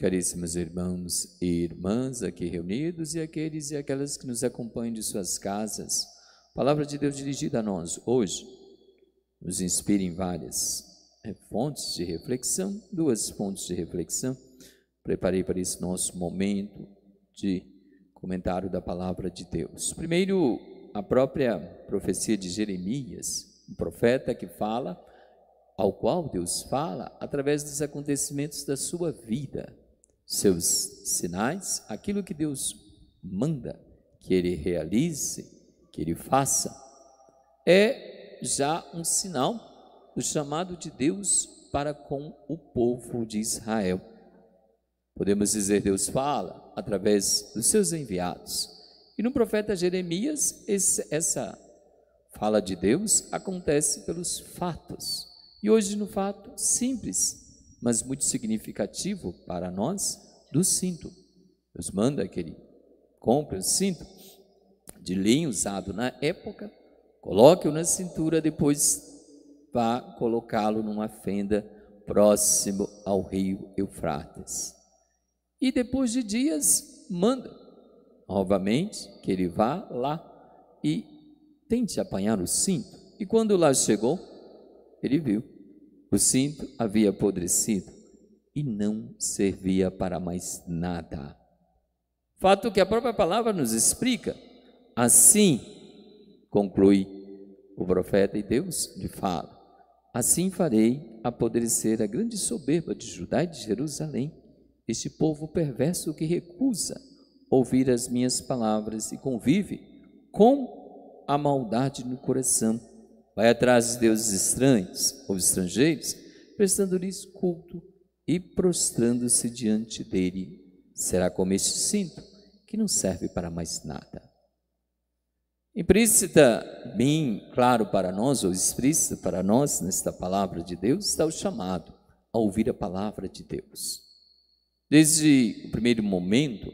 Caríssimos irmãos e irmãs aqui reunidos e aqueles e aquelas que nos acompanham de suas casas, palavra de Deus dirigida a nós hoje nos inspira em várias eh, fontes de reflexão, duas fontes de reflexão. Preparei para esse nosso momento de comentário da palavra de Deus. Primeiro, a própria profecia de Jeremias, um profeta que fala, ao qual Deus fala através dos acontecimentos da sua vida seus sinais, aquilo que Deus manda que ele realize, que ele faça, é já um sinal do chamado de Deus para com o povo de Israel. Podemos dizer, Deus fala através dos seus enviados. E no profeta Jeremias, esse, essa fala de Deus acontece pelos fatos. E hoje, no fato simples, mas muito significativo para nós, do cinto. Deus manda que ele compre um cinto de linho usado na época, coloque-o na cintura, depois vá colocá-lo numa fenda próximo ao rio Eufrates. E depois de dias, manda novamente que ele vá lá e tente apanhar o cinto. E quando lá chegou, ele viu: o cinto havia apodrecido e não servia para mais nada. Fato que a própria palavra nos explica. Assim, conclui o profeta e Deus lhe fala: Assim farei apodrecer a grande soberba de Judá e de Jerusalém, este povo perverso que recusa ouvir as minhas palavras e convive com a maldade no coração. Vai atrás de deuses estranhos ou estrangeiros, prestando-lhes culto e prostrando-se diante dele, será como este cinto, que não serve para mais nada. Implícita, bem claro para nós, ou explícita para nós, nesta palavra de Deus, está o chamado a ouvir a palavra de Deus. Desde o primeiro momento,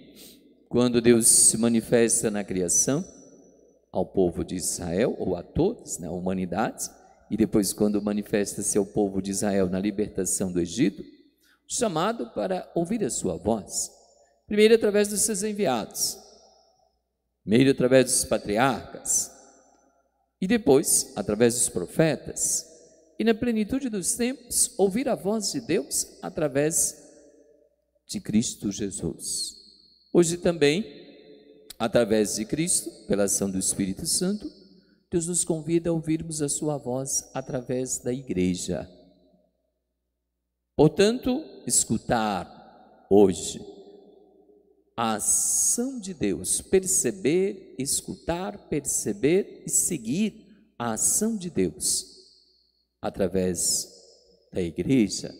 quando Deus se manifesta na criação, ao povo de Israel, ou a todos, né, a humanidade, e depois quando manifesta-se ao povo de Israel na libertação do Egito, chamado para ouvir a sua voz. Primeiro, através dos seus enviados, primeiro, através dos patriarcas, e depois, através dos profetas, e na plenitude dos tempos, ouvir a voz de Deus através de Cristo Jesus. Hoje também, através de Cristo, pela ação do Espírito Santo, Deus nos convida a ouvirmos a Sua voz através da igreja. Portanto, escutar hoje. A ação de Deus, perceber, escutar, perceber e seguir a ação de Deus através da igreja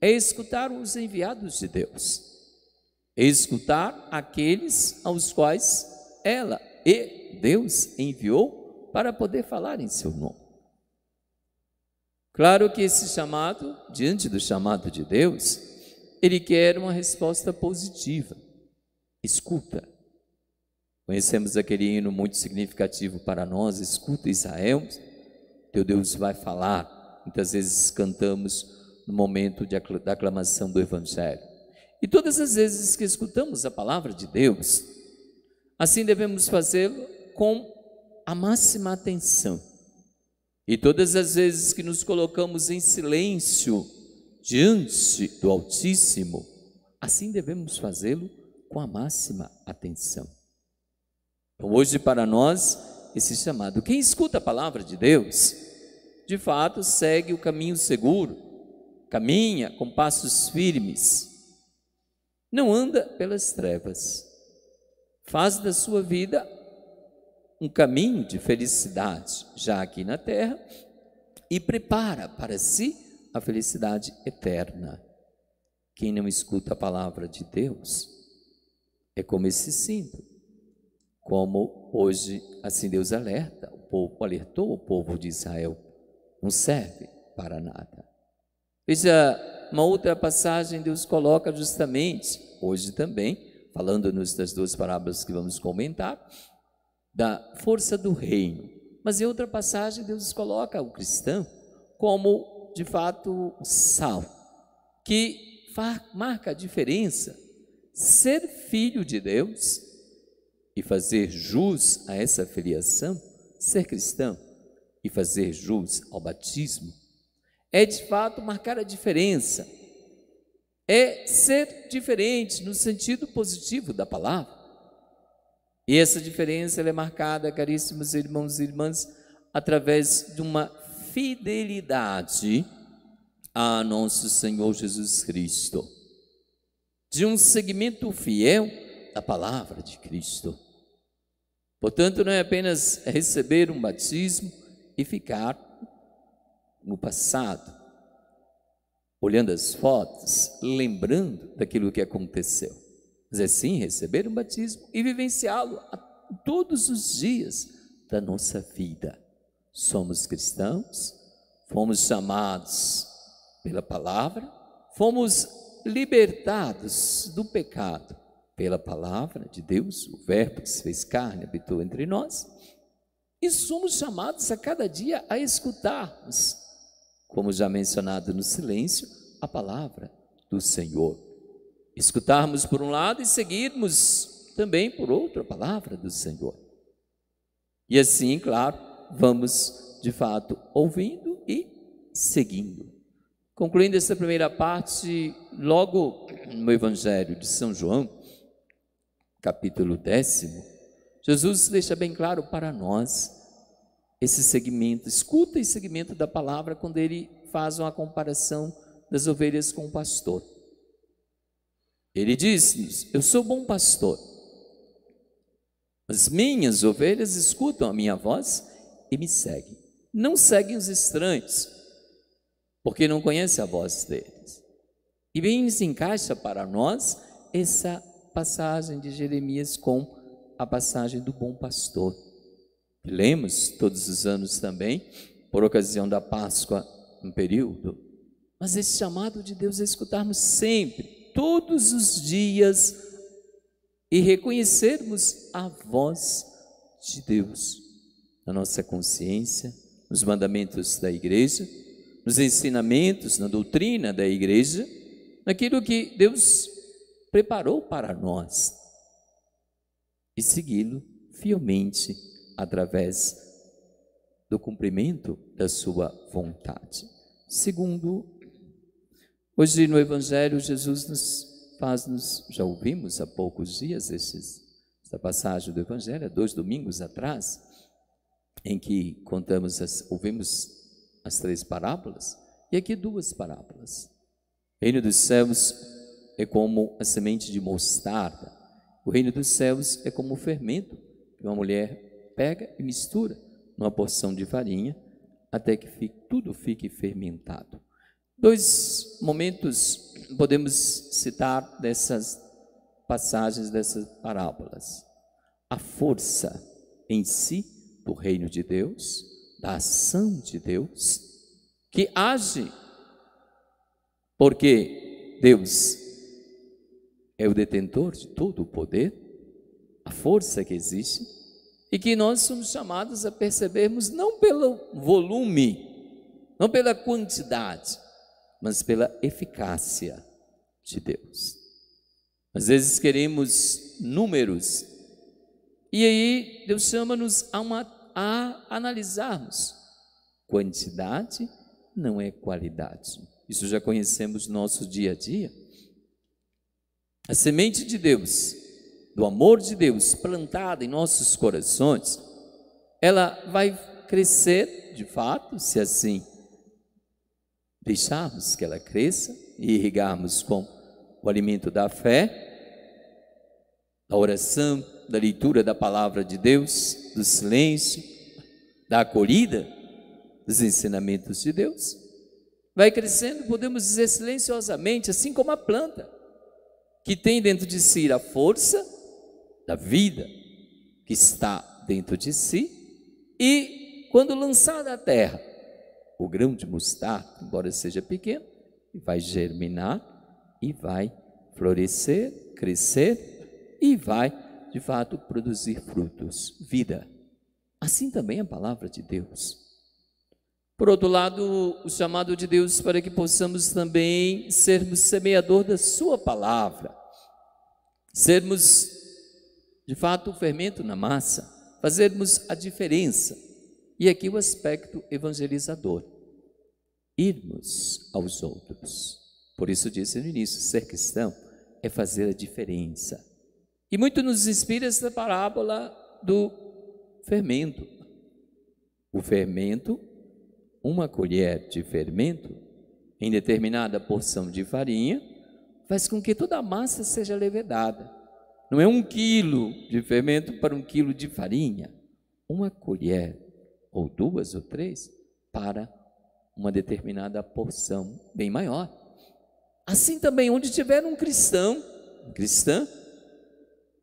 é escutar os enviados de Deus, é escutar aqueles aos quais ela e Deus enviou para poder falar em seu nome. Claro que esse chamado, diante do chamado de Deus, ele quer uma resposta positiva. Escuta. Conhecemos aquele hino muito significativo para nós, escuta Israel, teu Deus vai falar. Muitas vezes cantamos no momento de, da aclamação do Evangelho. E todas as vezes que escutamos a palavra de Deus, assim devemos fazê-lo com a máxima atenção e todas as vezes que nos colocamos em silêncio diante do Altíssimo, assim devemos fazê-lo com a máxima atenção. Então, hoje para nós, esse chamado, quem escuta a palavra de Deus, de fato segue o caminho seguro, caminha com passos firmes, não anda pelas trevas, faz da sua vida um caminho de felicidade já aqui na terra e prepara para si a felicidade eterna. Quem não escuta a palavra de Deus é como esse símbolo, como hoje, assim Deus alerta, o povo alertou o povo de Israel: não serve para nada. Veja, uma outra passagem Deus coloca justamente, hoje também, falando-nos das duas parábolas que vamos comentar, da força do reino. Mas em outra passagem, Deus coloca o cristão como, de fato, sal, que marca a diferença. Ser filho de Deus e fazer jus a essa filiação, ser cristão e fazer jus ao batismo, é de fato marcar a diferença, é ser diferente no sentido positivo da palavra. E essa diferença é marcada, caríssimos irmãos e irmãs, através de uma fidelidade a nosso Senhor Jesus Cristo, de um segmento fiel da palavra de Cristo. Portanto, não é apenas receber um batismo e ficar no passado, olhando as fotos, lembrando daquilo que aconteceu mas é sim receber o batismo e vivenciá-lo todos os dias da nossa vida. Somos cristãos, fomos chamados pela palavra, fomos libertados do pecado pela palavra de Deus, o Verbo que se fez carne, habitou entre nós, e somos chamados a cada dia a escutarmos, como já mencionado no silêncio, a palavra do Senhor. Escutarmos por um lado e seguirmos também por outra palavra do Senhor. E assim, claro, vamos de fato ouvindo e seguindo. Concluindo essa primeira parte, logo no Evangelho de São João, capítulo décimo, Jesus deixa bem claro para nós esse segmento, escuta e segmento da palavra quando ele faz uma comparação das ovelhas com o pastor. Ele diz: Eu sou bom pastor. As minhas ovelhas escutam a minha voz e me seguem. Não seguem os estranhos, porque não conhecem a voz deles. E bem se encaixa para nós essa passagem de Jeremias com a passagem do bom pastor. Lemos todos os anos também, por ocasião da Páscoa, um período. Mas esse chamado de Deus é escutarmos sempre todos os dias e reconhecermos a voz de Deus na nossa consciência, nos mandamentos da igreja, nos ensinamentos, na doutrina da igreja, naquilo que Deus preparou para nós e segui-lo fielmente através do cumprimento da sua vontade. Segundo Hoje no Evangelho, Jesus nos faz, nos, já ouvimos há poucos dias esses, esta passagem do Evangelho, há dois domingos atrás, em que contamos, as, ouvimos as três parábolas, e aqui duas parábolas. O reino dos céus é como a semente de mostarda, o reino dos céus é como o fermento que uma mulher pega e mistura numa porção de farinha até que fique, tudo fique fermentado. Dois momentos podemos citar dessas passagens, dessas parábolas. A força em si do reino de Deus, da ação de Deus, que age, porque Deus é o detentor de todo o poder, a força que existe, e que nós somos chamados a percebermos não pelo volume, não pela quantidade, mas pela eficácia de Deus. Às vezes queremos números, e aí Deus chama-nos a, a analisarmos. Quantidade não é qualidade. Isso já conhecemos no nosso dia a dia. A semente de Deus, do amor de Deus plantada em nossos corações, ela vai crescer, de fato, se é assim deixarmos que ela cresça e irrigarmos com o alimento da fé, da oração, da leitura da palavra de Deus, do silêncio, da acolhida dos ensinamentos de Deus. Vai crescendo, podemos dizer silenciosamente, assim como a planta, que tem dentro de si a força da vida que está dentro de si, e quando lançada à terra, o grão de mostarda, embora seja pequeno, vai germinar e vai florescer, crescer e vai, de fato, produzir frutos, vida. Assim também a palavra de Deus. Por outro lado, o chamado de Deus para que possamos também sermos semeador da Sua palavra, sermos de fato o fermento na massa, fazermos a diferença. E aqui o aspecto evangelizador, irmos aos outros. Por isso disse no início, ser cristão é fazer a diferença. E muito nos inspira essa parábola do fermento. O fermento, uma colher de fermento em determinada porção de farinha, faz com que toda a massa seja levedada. Não é um quilo de fermento para um quilo de farinha. Uma colher ou duas ou três, para uma determinada porção bem maior. Assim também, onde tiver um cristão, cristã,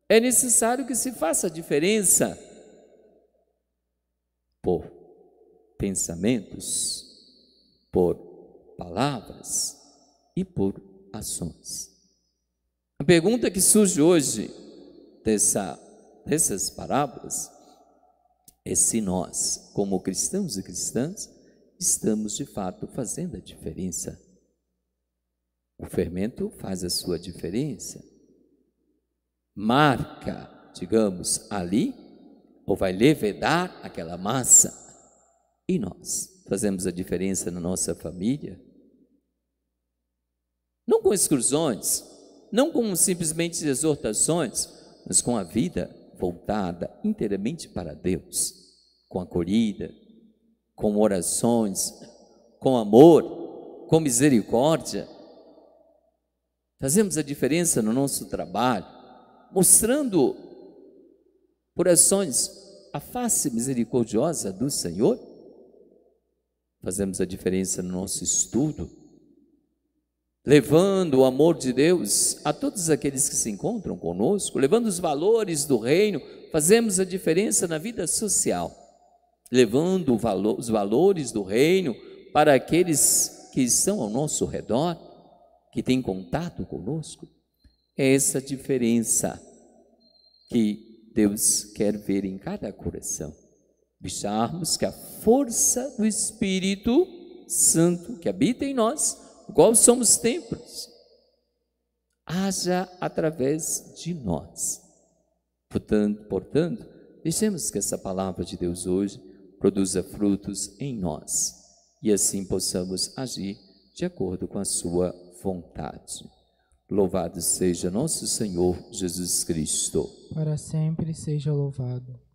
é necessário que se faça a diferença por pensamentos, por palavras e por ações. A pergunta que surge hoje dessa, dessas parábolas é se nós, como cristãos e cristãs, estamos de fato fazendo a diferença. O fermento faz a sua diferença. Marca, digamos, ali, ou vai levedar aquela massa. E nós fazemos a diferença na nossa família? Não com excursões, não com simplesmente exortações, mas com a vida voltada inteiramente para Deus, com acolhida, com orações, com amor, com misericórdia. Fazemos a diferença no nosso trabalho, mostrando por ações a face misericordiosa do Senhor. Fazemos a diferença no nosso estudo levando o amor de Deus a todos aqueles que se encontram conosco, levando os valores do reino, fazemos a diferença na vida social, levando valor, os valores do reino para aqueles que estão ao nosso redor, que têm contato conosco. É essa diferença que Deus quer ver em cada coração. Deixarmos que a força do Espírito Santo que habita em nós qual somos templos, haja através de nós. Portanto, portanto, deixemos que essa palavra de Deus hoje produza frutos em nós e assim possamos agir de acordo com a sua vontade. Louvado seja nosso Senhor Jesus Cristo. Para sempre seja louvado.